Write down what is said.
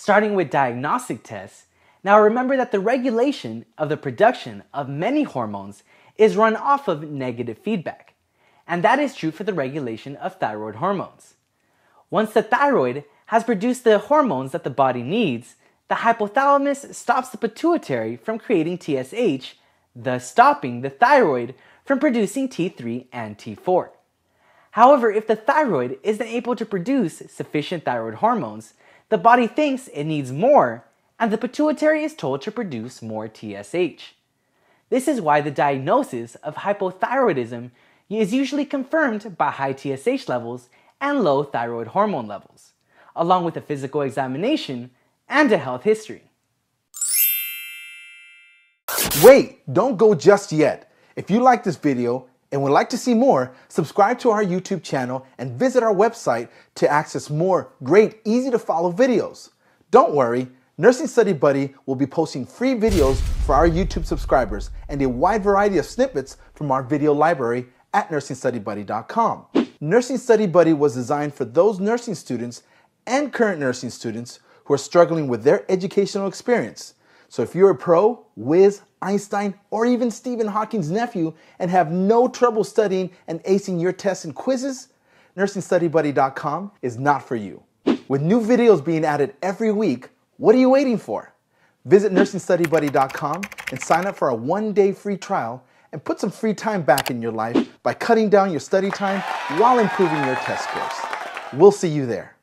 starting with diagnostic tests. Now remember that the regulation of the production of many hormones is run off of negative feedback, and that is true for the regulation of thyroid hormones. Once the thyroid has produced the hormones that the body needs, the hypothalamus stops the pituitary from creating TSH, thus stopping the thyroid from producing T3 and T4. However, if the thyroid isn't able to produce sufficient thyroid hormones, the body thinks it needs more, and the pituitary is told to produce more TSH. This is why the diagnosis of hypothyroidism is usually confirmed by high TSH levels and low thyroid hormone levels, along with a physical examination and a health history. Wait, don't go just yet. If you like this video, and would like to see more, subscribe to our YouTube channel and visit our website to access more great, easy to follow videos. Don't worry, Nursing Study Buddy will be posting free videos for our YouTube subscribers and a wide variety of snippets from our video library at nursingstudybuddy.com. Nursing Study Buddy was designed for those nursing students and current nursing students who are struggling with their educational experience so if you're a pro, Wiz, Einstein, or even Stephen Hawking's nephew and have no trouble studying and acing your tests and quizzes, nursingstudybuddy.com is not for you. With new videos being added every week, what are you waiting for? Visit nursingstudybuddy.com and sign up for a one-day free trial and put some free time back in your life by cutting down your study time while improving your test scores. We'll see you there.